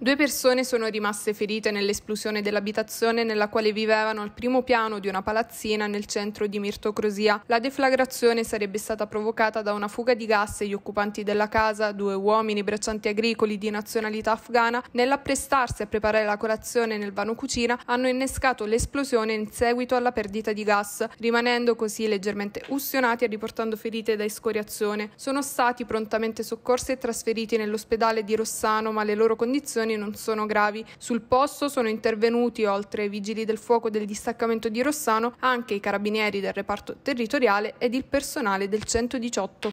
Due persone sono rimaste ferite nell'esplosione dell'abitazione nella quale vivevano al primo piano di una palazzina nel centro di Mirtocrosia. La deflagrazione sarebbe stata provocata da una fuga di gas e gli occupanti della casa, due uomini braccianti agricoli di nazionalità afghana, nell'apprestarsi a preparare la colazione nel vano cucina, hanno innescato l'esplosione in seguito alla perdita di gas, rimanendo così leggermente ustionati e riportando ferite da escoriazione. Sono stati prontamente soccorsi e trasferiti nell'ospedale di Rossano, ma le loro condizioni lesioni non sono gravi. Sul posto sono intervenuti, oltre ai vigili del fuoco del distaccamento di Rossano, anche i carabinieri del reparto territoriale ed il personale del 118.